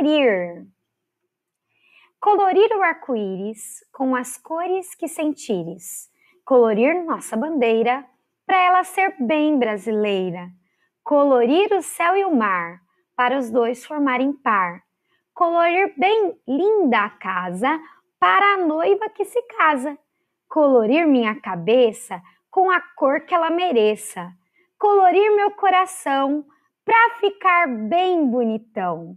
colorir. Colorir o arco-íris com as cores que sentires. Colorir nossa bandeira para ela ser bem brasileira. Colorir o céu e o mar para os dois formarem par. Colorir bem linda a casa para a noiva que se casa. Colorir minha cabeça com a cor que ela mereça. Colorir meu coração para ficar bem bonitão.